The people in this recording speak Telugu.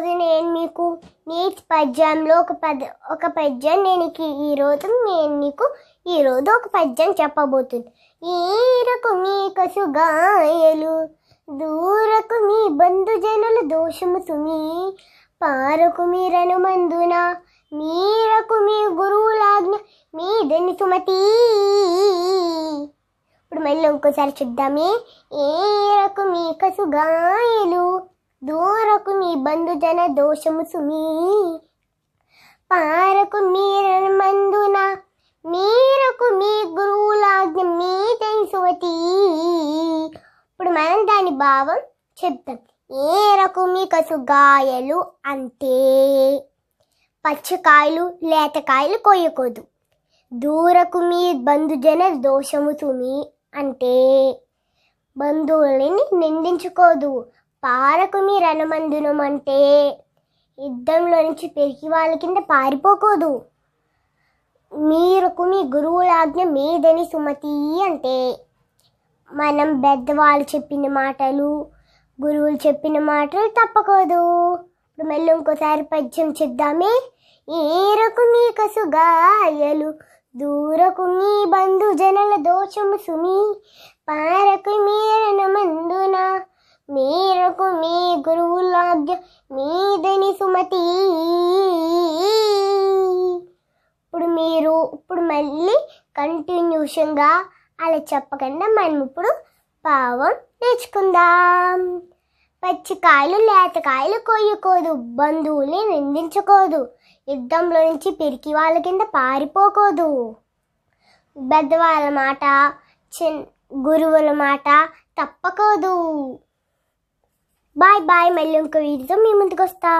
ఈరోజు నేను మీకు నీట్ పద్యంలో ఒక పద ఒక పద్యం నేను ఈరోజు నేను నీకు ఈరోజు ఒక పద్యం చెప్పబోతుంది ఈరకు మీ కసుగాయలు దూరకు మీ బంధుజనులు దోషము తుమి పారకు మీరను మందున మీరకు మీ గురువులాజ్ఞ మీ దని సుమతి ఇప్పుడు మళ్ళీ ఇంకోసారి చూద్దామే ఏరకు మీ కసుగాయలు బంధుజన దోషము సుమీ పారకు మీర మందున మీరకు మీ గురువులాజ్ఞ మీ తెలుసువతి ఇప్పుడు మనం దాని భావం చెప్తాం ఏ రకమి కసుగాయలు అంతే పచ్చికాయలు లేతకాయలు కొయ్యకూడదు దూరకు మీ బంధుజన దోషము తుమి అంటే బంధువులని నిందించుకోదు పారకు పారకుమి అంటే యుద్ధంలో నుంచి పెరిగి వాళ్ళ కింద పారిపోకూడదు మీరుకు మీ గురువులాజ్ఞ మీదని సుమతి అంటే మనం పెద్దవాళ్ళు చెప్పిన మాటలు గురువులు చెప్పిన మాటలు తప్పకూడదు ఇప్పుడు మళ్ళీ ఇంకోసారి పద్యం చెప్దామే ఏరకు మీ కసుగాయలు దూరకు మీ బంధు జనల దోషము సుమి పారకు భాగ్య మీదని సుమతి ఇప్పుడు మీరు ఇప్పుడు మళ్ళీ కంటిన్యూషన్గా అలా చెప్పకుండా మనం ఇప్పుడు పావం నేర్చుకుందాం పచ్చికాయలు లేతకాయలు కొయ్యకూడదు బంధువుల్ని నిందించకూడదు యుద్ధంలో నుంచి పిరికి వాళ్ళ కింద పారిపోకోదు పెద్దవాళ్ళ మాట చిన్ గురువుల మాట తప్పకోదు బాయ్ బాయ్ మళ్ళీ ఇంకో వీడియోతో మీ ముందుకు వస్తా